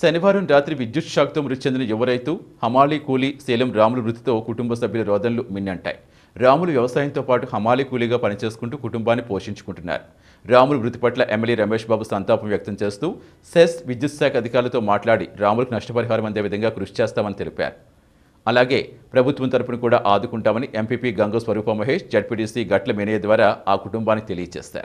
శనివారం రాత్రి విద్యుత్ షాక్తో మృతి చెందిన యువరైతు హమాలి కూలీ శీలం రాముల మృతితో కుటుంబ సభ్యుల రోదనలు మిన్నంటాయి రాములు వ్యవసాయంతో పాటు హమాలి కూలీగా పనిచేసుకుంటూ కుటుంబాన్ని పోషించుకుంటున్నారు రాములు మృతి పట్ల ఎమ్మెల్యే రమేష్ బాబు సంతాపం వ్యక్తం చేస్తూ సెస్ విద్యుత్ శాఖ అధికారులతో మాట్లాడి రాములకు నష్టపరిహారం అందే విధంగా కృషి చేస్తామని తెలిపారు అలాగే ప్రభుత్వం తరపున కూడా ఆదుకుంటామని ఎంపీపీ గంగ స్వరూప మహేష్ జడ్పీటీసీ గట్ల మేనయ్య ద్వారా ఆ కుటుంబానికి తెలియజేశారు